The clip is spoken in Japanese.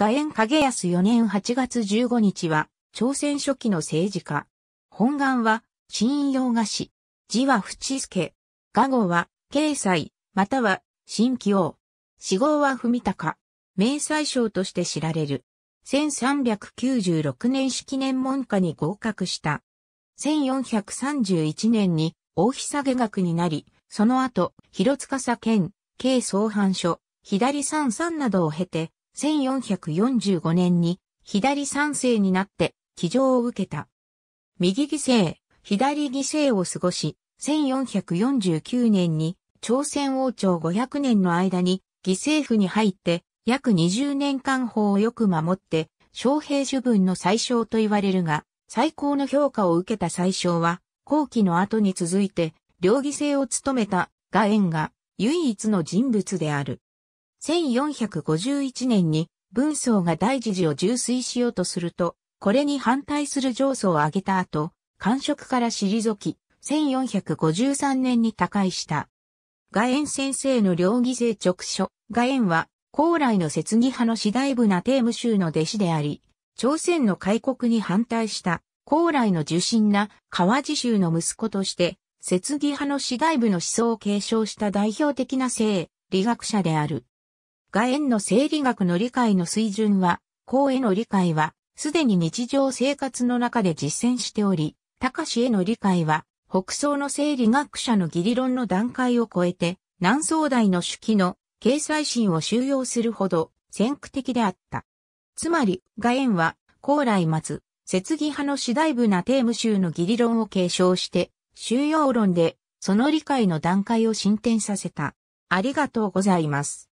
画縁影安4年8月15日は、朝鮮初期の政治家。本願は、新洋菓子。字は淵助。画号は、慶済、または、新紀王。死号は文高。明細賞として知られる。1396年式年門下に合格した。1431年に、大日下学になり、その後、広塚佐兼、慶総藩所、左三三などを経て、1445年に左三世になって騎乗を受けた。右犠牲、左犠牲を過ごし、1449年に朝鮮王朝500年の間に犠牲府に入って約20年間法をよく守って、将兵主文の最小と言われるが、最高の評価を受けた最小は、後期の後に続いて、両犠牲を務めた、が縁が、唯一の人物である。1451年に文宗が大事寺を重水しようとすると、これに反対する上訴を挙げた後、官職から退き、1453年に他界した。外縁先生の両義生直書、外縁は、高麗の節義派の次第部なテーム州の弟子であり、朝鮮の開国に反対した高麗の受信な川地州の息子として、節義派の次第部の思想を継承した代表的な性、理学者である。外園の生理学の理解の水準は、公への理解は、すでに日常生活の中で実践しており、高市への理解は、北宋の生理学者の義理論の段階を超えて、南宋大の手記の掲載心を収容するほど先駆的であった。つまり、外園は、高来末、雪義派の次第部なテームの義理論を継承して、収容論で、その理解の段階を進展させた。ありがとうございます。